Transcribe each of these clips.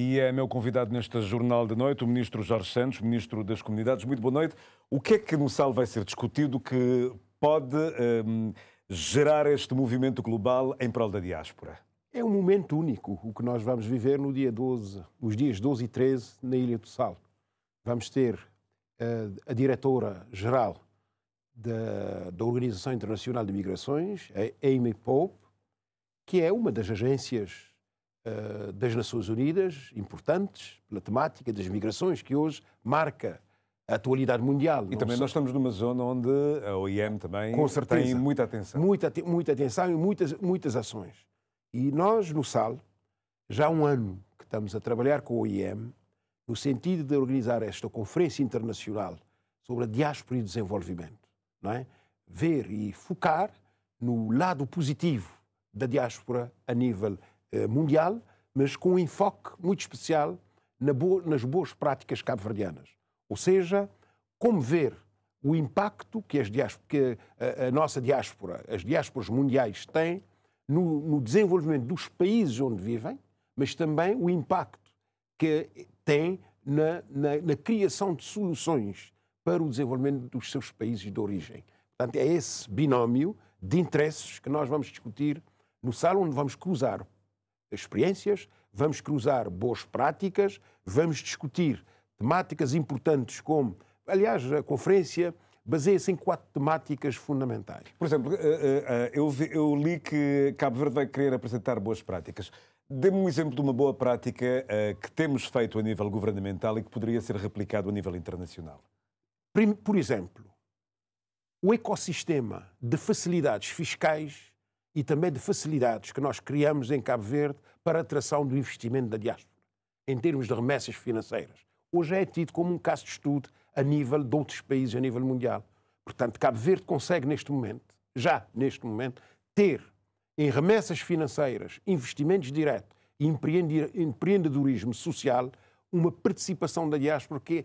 E é meu convidado neste Jornal de Noite, o Ministro Jorge Santos, Ministro das Comunidades. Muito boa noite. O que é que no SAL vai ser discutido que pode um, ehm, gerar este movimento global em prol da diáspora? É um momento único o que nós vamos viver no dia 12, nos dias 12 e 13, na Ilha do Sal. Vamos ter uh, a diretora-geral da, da, Organização Internacional de Migrações, a Amy Pope, que é uma das agências eh, das Nações Unidas, importantes, pela temática das migrações, que hoje marca a atualidade mundial. E também nós estamos numa zona onde a OIM também Com certeza, tem muita atenção. Muita, muita atenção e muitas, muitas ações. E nós, no SAL, já há um ano que estamos a trabalhar com a OIM no sentido de organizar esta conferência internacional sobre a diáspora e desenvolvimento, não é? Ver e focar no lado positivo da diáspora a nível eh, mundial, mas com um enfoque muito especial nas boas práticas cabo-verdianas. Ou seja, como ver o impacto que, diáspora, que a, nossa diáspora, as diásporas mundiais têm no, no, desenvolvimento dos países onde vivem, mas também o impacto que tem na, na, na, criação de soluções para o desenvolvimento dos seus países de origem. Portanto, é esse binómio de interesses que nós vamos discutir no salão, onde vamos cruzar experiências, vamos cruzar boas práticas, vamos discutir temáticas importantes como, aliás, a conferência baseia-se em quatro temáticas fundamentais. Por exemplo, eh, eh, eh, eu li que Cabo Verde vai querer apresentar boas práticas. Dê-me um exemplo de uma boa prática que temos feito a nível governamental e que poderia ser replicado a nível internacional. Por exemplo, o ecossistema de facilidades fiscais e também de facilidades que nós criamos em Cabo Verde para a atração do investimento da diáspora, em termos de remessas financeiras. Hoje é tido como um caso de estudo a nível de outros países, a nível mundial. Portanto, Cabo Verde consegue neste momento, já neste momento, ter em remessas financeiras, investimentos diretos e empreendedorismo social uma participação da diáspora que é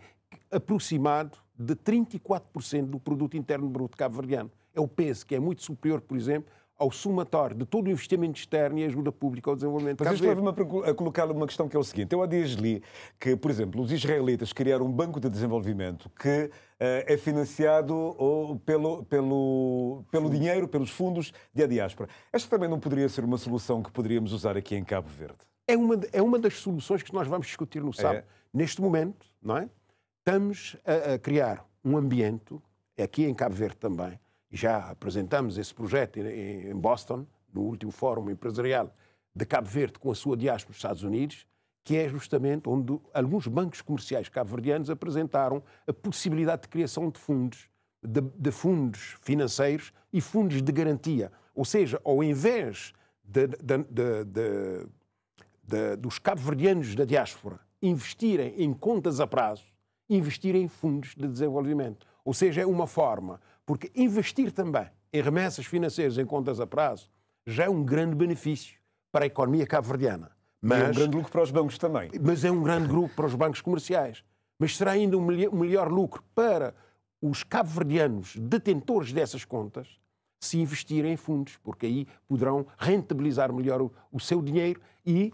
aproximado de 34% do produto interno bruto cabo-verdiano. É o peso que é muito superior, por exemplo, ao somatório de todo o investimento externo e ajuda pública ao desenvolvimento. Mas isto leva-me a colocar uma questão que é o seguinte. Eu há dias li que, por exemplo, os israelitas criaram um banco de desenvolvimento que uh, é financiado ou, pelo, pelo, pelo dinheiro, pelos fundos da diáspora. Esta também não poderia ser uma solução que poderíamos usar aqui em Cabo Verde? É uma, é uma das soluções que nós vamos discutir no sábado. É. Neste momento, não é? estamos a, a criar um ambiente, é aqui em Cabo Verde também, já apresentamos esse projeto em Boston, no último Fórum Empresarial de Cabo Verde, com a sua diáspora nos Estados Unidos, que é justamente onde alguns bancos comerciais cabo-verdianos apresentaram a possibilidade de criação de fundos, de, de, fundos financeiros e fundos de garantia. Ou seja, ao invés de, de, dos cabo-verdianos da diáspora investirem em contas a prazo, investirem em fundos de desenvolvimento. Ou seja, é uma forma porque investir também em remessas financeiras, em contas a prazo, já é um grande benefício para a economia cabo-verdiana. Mas, é um grande lucro para os bancos também. Mas é um grande lucro para os bancos comerciais. Mas será ainda um melhor lucro para os cabo-verdianos detentores dessas contas se investirem em fundos, porque aí poderão rentabilizar melhor o, o seu dinheiro e,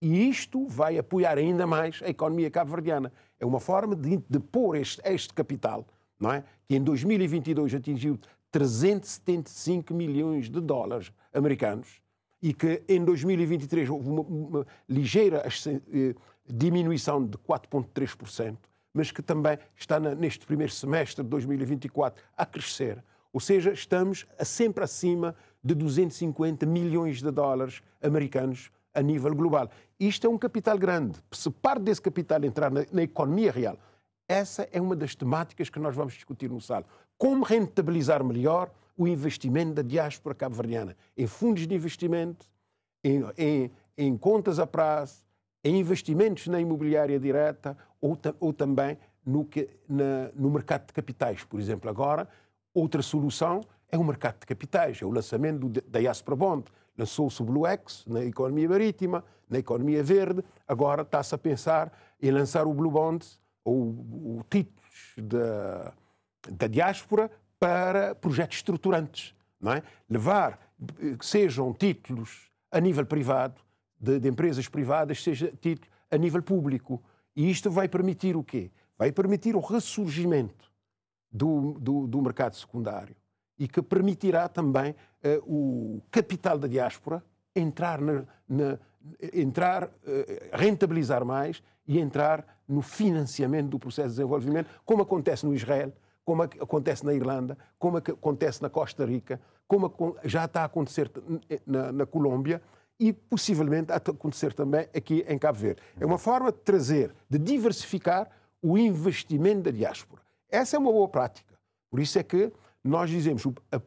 e, isto vai apoiar ainda mais a economia cabo-verdiana. É uma forma de, de pôr este, este capital não é? que em 2022 atingiu 375 milhões de dólares americanos e que em 2023 houve uma, uma ligeira eh, diminuição de 4,3%, mas que também está na, neste primeiro semestre de 2024 a crescer. Ou seja, estamos sempre acima de 250 milhões de dólares americanos a nível global. Isto é um capital grande. Se parte desse capital entrar na, na economia real, essa é uma das temáticas que nós vamos discutir no SAL. Como rentabilizar melhor o investimento da diáspora cabo-verdiana em fundos de investimento, em, em, em, contas a prazo, em investimentos na imobiliária direta ou, ou também no, na, no mercado de capitais, por exemplo. Agora, outra solução é o mercado de capitais, é o lançamento do, da Diaspora Bond. Lançou-se o X na economia marítima, na economia verde, agora está-se a pensar em lançar o Blue Bond ou, títulos da, da diáspora para projetos estruturantes. Não é? Levar, que eh, sejam títulos a nível privado, de, de empresas privadas, seja título a nível público. E isto vai permitir o quê? Vai permitir o ressurgimento do, do, do mercado secundário e que permitirá também eh, o capital da diáspora entrar, na, na entrar eh, rentabilizar mais e entrar no financiamento do processo de desenvolvimento, como acontece no Israel, como acontece na Irlanda, como acontece na Costa Rica, como já está a acontecer na, na Colômbia e possivelmente a acontecer também aqui em Cabo Verde. É uma forma de trazer, de diversificar o investimento da diáspora. Essa é uma boa prática. Por isso é que nós dizemos o, a, a,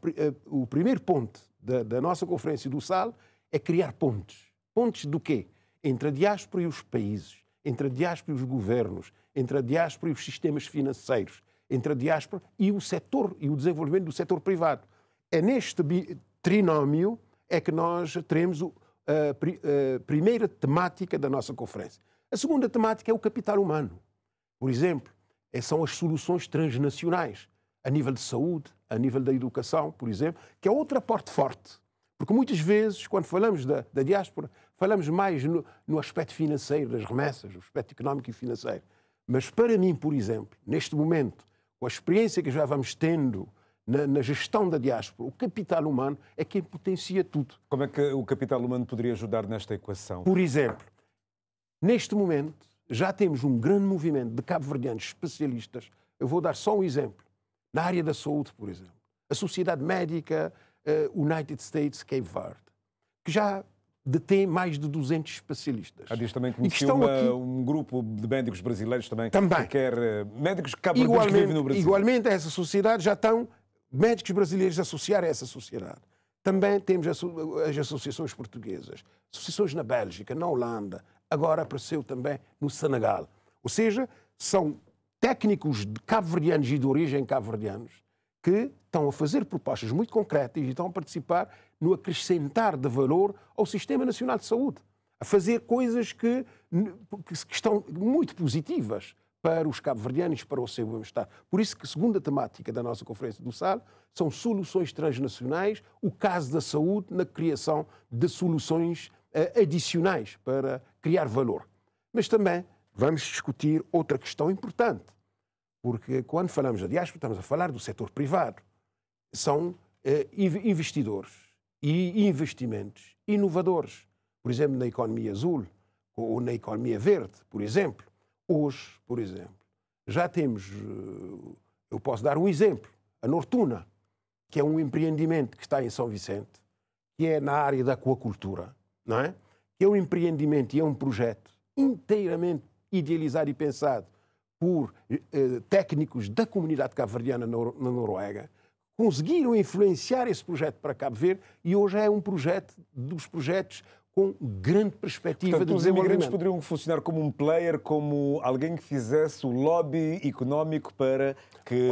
o primeiro ponto da, da, nossa conferência do SAL é criar pontes. Pontes do quê? Entre a diáspora e os países entre a diáspora e os governos, entre a diáspora e os sistemas financeiros, entre a diáspora e o setor e o desenvolvimento do setor privado. É neste trinómio é que nós teremos a primeira temática da nossa conferência. A segunda temática é o capital humano. Por exemplo, é, são as soluções transnacionais, a nível de saúde, a nível da educação, por exemplo, que é outra aporte forte. Porque muitas vezes, quando falamos da, da diáspora, falamos mais no, no aspecto financeiro das remessas, no aspecto económico e financeiro. Mas para mim, por exemplo, neste momento, com a experiência que já vamos tendo na, na, gestão da diáspora, o capital humano é quem potencia tudo. Como é que o capital humano poderia ajudar nesta equação? Por exemplo, neste momento já temos um grande movimento de cabo-verdianos especialistas. Eu vou dar só um exemplo. Na área da saúde, por exemplo. A Sociedade Médica uh, United States Cape Verde, que já detém mais de 200 especialistas. Há dias também conheci uma, aqui... um grupo de médicos brasileiros também, também. Eh, que quer médicos cabritos que vivem no Brasil. Igualmente, a essa sociedade já estão médicos brasileiros associar a essa sociedade. Também temos as associações portuguesas, associações na Bélgica, na Holanda, agora apareceu também no Senegal. Ou seja, são técnicos cabo-verdianos e de origem cabo-verdianos que estão a fazer propostas muito concretas e estão a participar no acrescentar de valor ao Sistema Nacional de Saúde, a fazer coisas que, que estão muito positivas para os cabo-verdianos, para o seu bem-estar. Por isso que, a segunda temática da nossa Conferência do SAL, são soluções transnacionais, o caso da saúde na criação de soluções uh, adicionais para criar valor. Mas também vamos discutir outra questão importante, porque quando falamos da diáspora, estamos a falar do setor privado. São uh, investidores, e investimentos inovadores, por exemplo, na economia azul ou na economia verde, por exemplo. Hoje, por exemplo, já temos, eh, eu posso dar um exemplo, a Nortuna, que é um empreendimento que está em São Vicente, que é na área da aquacultura, não é? Que é um empreendimento e é um projeto inteiramente idealizado e pensado por eh, eh técnicos da comunidade cabo na Noruega, conseguiram influenciar esse projeto para Cabo Verde e hoje é um projeto dos projetos com grande perspectiva Portanto, de os imigrantes poderiam funcionar como um player, como alguém que fizesse o lobby económico para que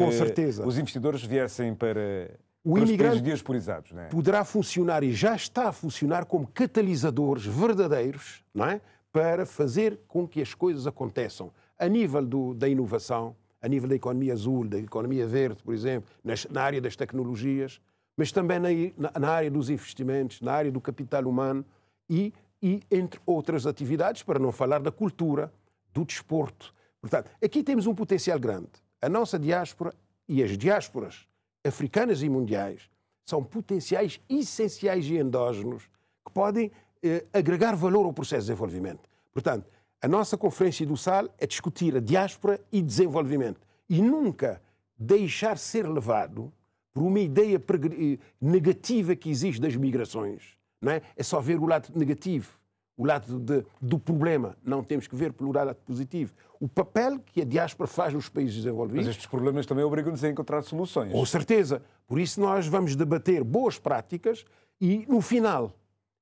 os investidores viessem para o para imigrante diasporizados, né poderá funcionar e já está a funcionar como catalisadores verdadeiros não é? para fazer com que as coisas aconteçam a nível do, da inovação, a nível da economia azul, da economia verde, por exemplo, nas, na área das tecnologias, mas também na, na, área dos investimentos, na área do capital humano e, e, entre outras atividades, para não falar da cultura, do desporto. Portanto, aqui temos um potencial grande. A nossa diáspora e as diásporas africanas e mundiais são potenciais essenciais e endógenos que podem eh, agregar valor ao processo de desenvolvimento. Portanto, a nossa Conferência do Sal é discutir a diáspora e desenvolvimento e nunca deixar ser levado por uma ideia eh, negativa que existe das migrações. Não é? é só ver o lado negativo, o lado de, do problema. Não temos que ver pelo lado positivo. O papel que a diáspora faz nos países desenvolvidos. Mas estes problemas também obrigam-nos a encontrar soluções. Com certeza. Por isso, nós vamos debater boas práticas e, no final,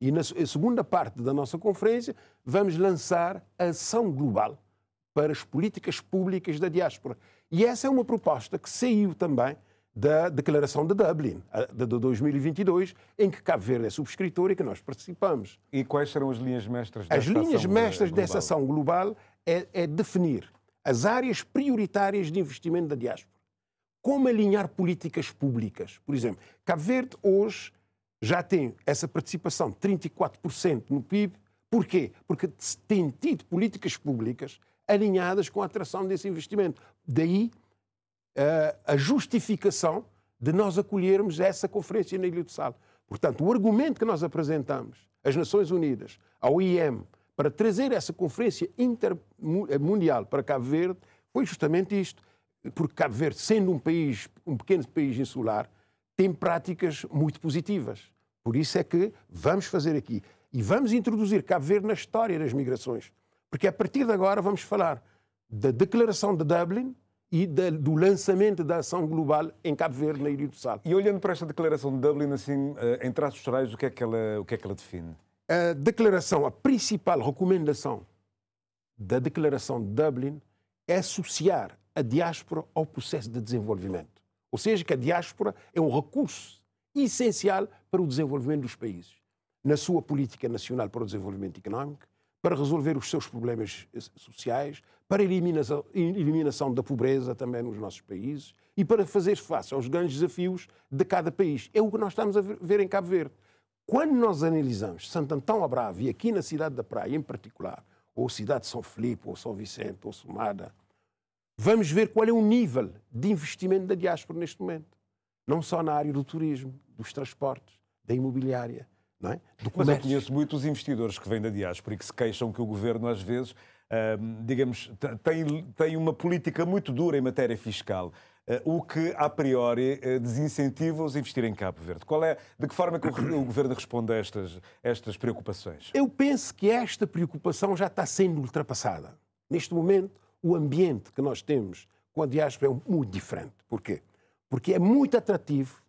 e na segunda parte da nossa conferência, vamos lançar a ação global para as políticas públicas da diáspora. E essa é uma proposta que saiu também da Declaração de Dublin, de 2022, em que Cabo Verde é subscritor e que nós participamos. E quais serão as linhas mestras dessa As linhas mestras global? dessa ação global é, é definir as áreas prioritárias de investimento da diáspora. Como alinhar políticas públicas? Por exemplo, Cabo Verde hoje já tem essa participação de 34% no PIB. Porquê? Porque tem tido políticas públicas alinhadas com a atração desse investimento. Daí eh, a justificação de nós acolhermos essa conferência na Ilha do Sal. Portanto, o argumento que nós apresentamos às Nações Unidas, ao IEM, para trazer essa conferência intermundial para Cabo Verde foi justamente isto. Porque Cabo Verde, sendo um país, um pequeno país insular, tem práticas muito positivas. Por isso é que vamos fazer aqui. E vamos introduzir Cabo Verde na história das migrações. Porque a partir de agora vamos falar da Declaração de Dublin e da, do lançamento da ação global em Cabo Verde, na Ilha do Sal. E olhando para esta Declaração de Dublin, assim, eh, em traços gerais, o que é que ela, o que é que ela define? A declaração, a principal recomendação da Declaração de Dublin é associar a diáspora ao processo de desenvolvimento. Ou seja, que a diáspora é um recurso essencial para o desenvolvimento dos países, na sua política nacional para o desenvolvimento económico, para resolver os seus problemas eh, sociais, para a eliminação, eliminação da pobreza também nos nossos países e para fazer face aos grandes desafios de cada país. É o que nós estamos a ver em Cabo Verde. Quando nós analisamos Santo Antão Abravo e aqui na cidade da Praia em particular, ou cidade de São Felipe, ou São Vicente, ou Somada, Vamos ver qual é o nível de investimento da diáspora neste momento. Não só na área do turismo, dos transportes, da imobiliária, não é? do comércio. Mas eu conheço muitos investidores que vêm da diáspora e que se queixam que o governo, às vezes, digamos, tem, tem uma política muito dura em matéria fiscal. Uh, o que a priori uh, desincentiva os a investir em Cabo Verde. Qual é, de que forma é que o, o governo responde a estas, estas preocupações? Eu penso que esta preocupação já está sendo ultrapassada. Neste momento, o ambiente que nós temos com a diáspora é muito diferente. Porquê? Porque é muito atrativo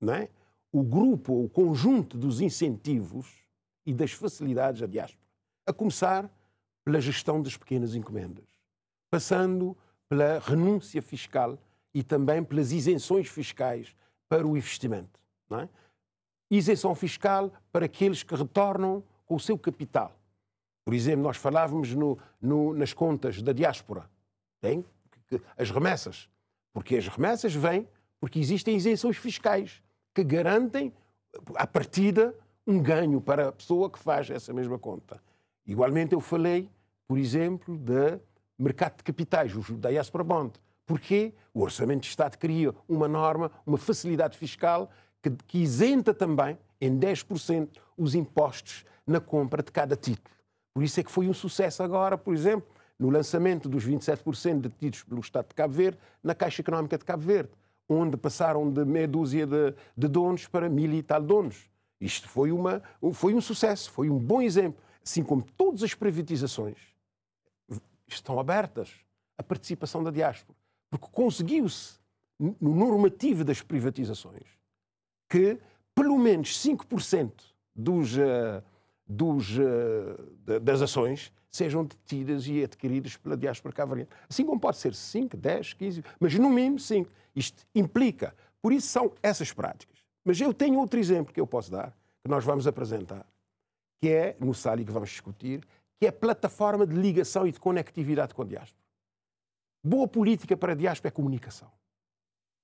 não é? o grupo, o conjunto dos incentivos e das facilidades à diáspora. A começar pela gestão das pequenas encomendas, passando pela renúncia fiscal e também pelas isenções fiscais para o investimento. É? Isenção fiscal para aqueles que retornam com o seu capital por exemplo, nós falávamos no, no, nas contas da diáspora, tem? as remessas. Porque as remessas vêm porque existem isenções fiscais que garantem, à partida, um ganho para a pessoa que faz essa mesma conta. Igualmente, eu falei, por exemplo, do mercado de capitais, o diaspora diáspora bond. Porque o Orçamento de Estado cria uma norma, uma facilidade fiscal que, que isenta também, em 10%, os impostos na compra de cada título. Por isso é que foi um sucesso agora, por exemplo, no lançamento dos 27% detidos pelo Estado de Cabo Verde na Caixa Económica de Cabo Verde, onde passaram de meia dúzia de, de donos para mil e tal donos. Isto foi, uma, foi um sucesso, foi um bom exemplo. Assim como todas as privatizações estão abertas à participação da diáspora, porque conseguiu-se, no normativo das privatizações, que pelo menos 5% dos, uh, dos, eh, das ações sejam detidas e adquiridas pela diáspora cavariana. Assim como pode ser 5, 10, 15, mas no mínimo 5. Isto implica. Por isso são essas práticas. Mas eu tenho outro exemplo que eu posso dar, que nós vamos apresentar, que é, no SALI que vamos discutir, que é a plataforma de ligação e de conectividade com a diáspora. Boa política para a diáspora é comunicação.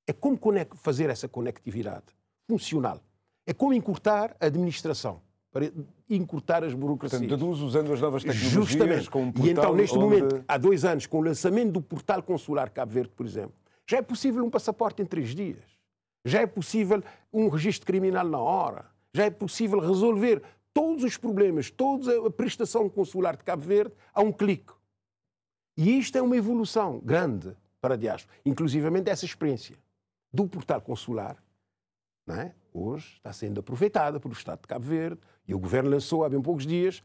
É como fazer essa conectividade funcional. É como encurtar a administração para encurtar as burocracias. Portanto, deduz usando as novas tecnologias Justamente. com um portal E então, neste onde... momento, há dois anos, com o lançamento do portal consular Cabo Verde, por exemplo, já é possível um passaporte em três dias. Já é possível um registro criminal na hora. Já é possível resolver todos os problemas, toda a prestação consular de Cabo Verde a um clique. E isto é uma evolução grande para a diáspora, inclusivamente essa experiência do portal consular, não é? hoje está sendo aproveitada pelo Estado de Cabo Verde, e o governo lançou há bem poucos dias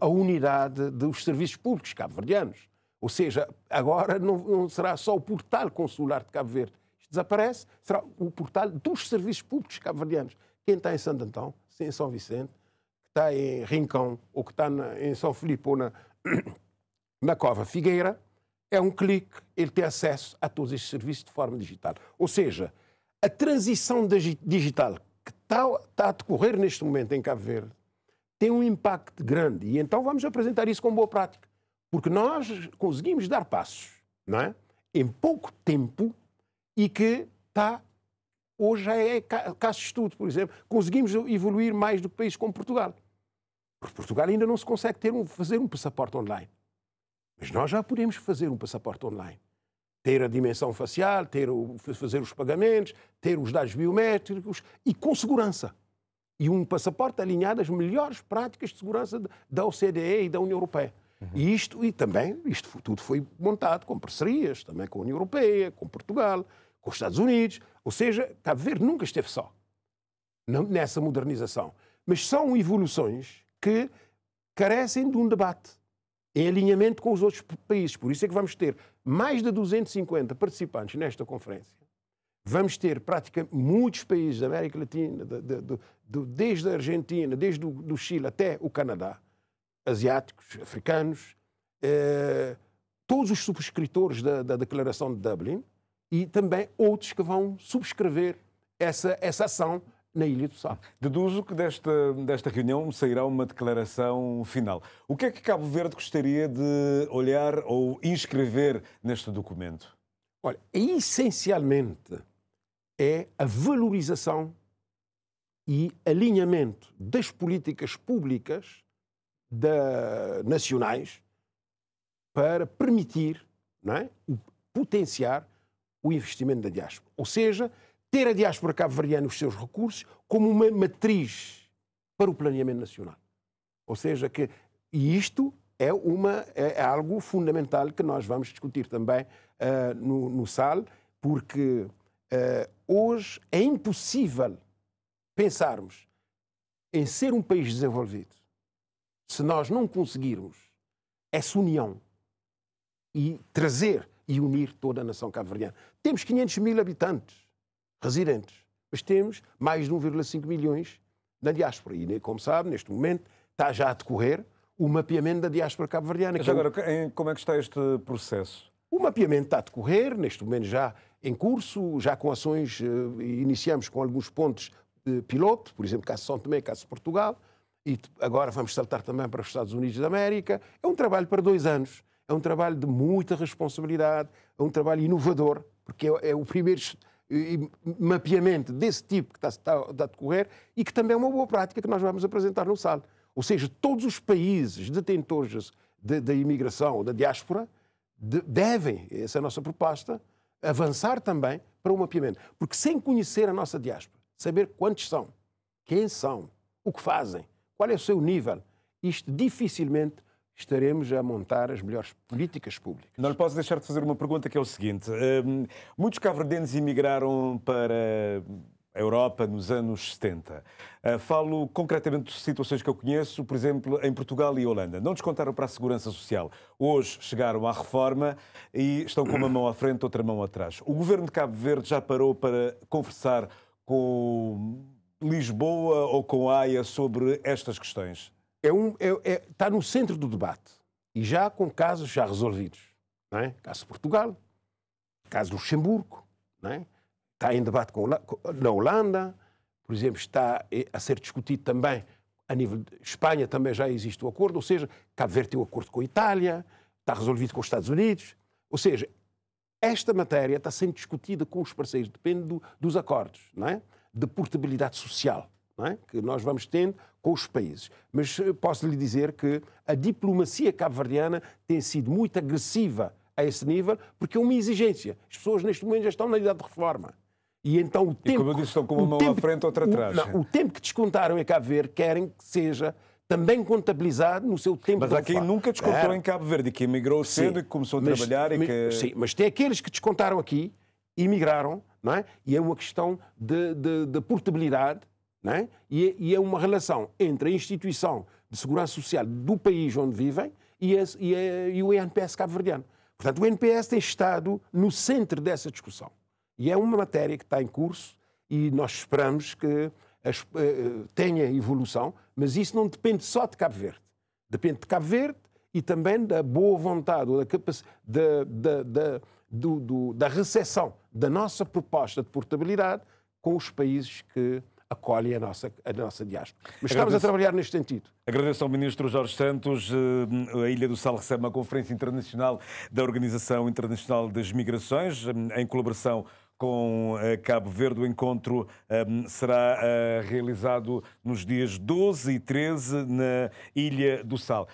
a unidade dos serviços públicos cabo-verdianos. Ou seja, agora não, não, será só o portal consular de Cabo Verde. Isto desaparece, será o portal dos serviços públicos cabo-verdianos. Quem está em Santo Antão, em São Vicente, que está em Rincão, ou que está na, em São Filipe ou na, na Cova Figueira, é um clique, ele tem acesso a todos estes serviços de forma digital. Ou seja, a transição digital que está, tá a decorrer neste momento em Cabo Verde tem um impacto grande. E então vamos apresentar isso com boa prática. Porque nós conseguimos dar passos, não é? Em pouco tempo e que está. Hoje já é caso de estudo, por exemplo. Conseguimos evoluir mais do que países como Portugal. Porque Portugal ainda não se consegue ter um, fazer um passaporte online. Mas nós já podemos fazer um passaporte online ter a dimensão facial, ter o, fazer os pagamentos, ter os dados biométricos e com segurança. E um passaporte alinhado às melhores práticas de segurança da OCDE e da União Europeia. Uhum. E isto, e também, isto tudo foi montado com parcerias, também com a União Europeia, com Portugal, com os Estados Unidos. Ou seja, Cabo Verde nunca esteve só nessa modernização. Mas são evoluções que carecem de um debate em alinhamento com os outros países. Por isso é que vamos ter mais de 250 participantes nesta conferência. Vamos ter praticamente muitos países da América Latina, de, de, de, desde a Argentina, desde o Chile até o Canadá, asiáticos, africanos, eh, todos os subscritores da, da Declaração de Dublin e também outros que vão subscrever essa, essa ação na Ilha do Sá. Deduzo que desta, desta reunião sairá uma declaração final. O que é que Cabo Verde gostaria de olhar ou inscrever neste documento? Olha, essencialmente é a valorização e alinhamento das políticas públicas da, nacionais para permitir, não é? potenciar o investimento da diáspora. Ou seja, ter a diáspora cabo-verdiana os seus recursos como uma matriz para o planeamento nacional. Ou seja, que e isto é, uma, é, é algo fundamental que nós vamos discutir também uh, no, no, SAL, porque uh, hoje é impossível pensarmos em ser um país desenvolvido se nós não conseguirmos essa união e trazer e unir toda a nação cabo-verdiana. Temos 500 mil habitantes residentes, mas temos mais de 1,5 milhões na diáspora. E, como sabe, neste momento está já a decorrer o mapeamento da diáspora cabo-verdiana. Mas agora, é um... como é que está este processo? O mapeamento está a decorrer, neste momento já em curso, já com ações, eh, iniciamos com alguns pontos piloto, por exemplo, caso São Tomé, caso Portugal, e agora vamos saltar também para os Estados Unidos da América. É um trabalho para dois anos, é um trabalho de muita responsabilidade, é um trabalho inovador, porque é, é o primeiro e mapeamento desse tipo que está, a decorrer e que também é uma boa prática que nós vamos apresentar no SAL. Ou seja, todos os países detentores da de, de imigração, da diáspora, de, devem, essa é a nossa proposta, avançar também para o mapeamento. Porque sem conhecer a nossa diáspora, saber quantos são, quem são, o que fazem, qual é o seu nível, isto dificilmente estaremos a montar as melhores políticas públicas. Não lhe posso deixar de fazer uma pergunta que é o seguinte. Hum, muitos cabo-verdianos emigraram para a Europa nos anos 70. Ah, falo concretamente de situações que eu conheço, por exemplo, em Portugal e Holanda. Não descontaram para a Segurança Social. Hoje chegaram à reforma e estão com uma mão à frente, outra mão atrás. O governo de Cabo Verde já parou para conversar com Lisboa ou com a Haia sobre estas questões? é um, é, é, está no centro do debate e já com casos já resolvidos. Não é? Caso Portugal, caso Luxemburgo, não é? está em debate com, na Holanda, por exemplo, está é, a ser discutido também a nível de Espanha também já existe o um acordo, ou seja, Cabo Verde tem um acordo com a Itália, está resolvido com os Estados Unidos, ou seja, esta matéria está sendo discutida com os parceiros, depende do, dos acordos, não é? de portabilidade social é? que nós vamos tendo com os países. Mas eh, posso lhe dizer que a diplomacia cabo-verdiana tem sido muito agressiva a esse nível, porque é uma exigência. As pessoas neste momento já estão na idade de reforma. E então o tempo. E como eu disse, estão com uma mão tempo, à frente, outra atrás. O, não, o tempo que descontaram em Cabo Verde querem que seja também contabilizado no seu tempo. Mas há quem nunca descontou em Cabo Verde, que emigrou cedo sim, e que começou a mas, trabalhar mas, e que... Sim, mas tem aqueles que descontaram aqui, emigraram, não é? E é uma questão de, de, de portabilidade né? E, e, é uma relação entre a instituição de segurança social do país onde vivem e, e, a, e o INPS cabo-verdiano. Portanto, o INPS tem estado no centro dessa discussão. E é uma matéria que está em curso e nós esperamos que as, uh, tenha evolução, mas isso não depende só de Cabo Verde. Depende de Cabo Verde e também da boa vontade ou da capacidade do, do, da recepção da nossa proposta de portabilidade com os países que acolhe é a nossa, a nossa diáspora. Mas Agradeço. estamos a trabalhar neste sentido. Agradeço ao Ministro Jorge Santos. Eh, a Ilha do Sal recebe uma conferência internacional da Organização Internacional das Migrações, eh, em colaboração com eh, Cabo Verde. O encontro um, será uh, realizado nos dias 12 e 13 na Ilha do Sal.